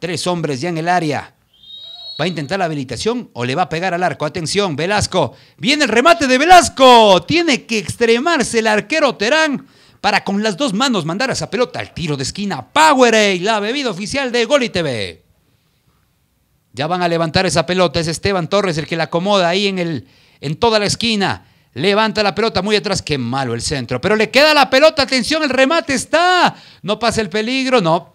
Tres hombres ya en el área. ¿Va a intentar la habilitación o le va a pegar al arco? Atención, Velasco. Viene el remate de Velasco. Tiene que extremarse el arquero Terán para con las dos manos mandar a esa pelota al tiro de esquina. Powerade, la bebida oficial de Gol TV. Ya van a levantar esa pelota. Es Esteban Torres el que la acomoda ahí en, el, en toda la esquina. Levanta la pelota muy atrás. Qué malo el centro. Pero le queda la pelota. Atención, el remate está. No pasa el peligro. No.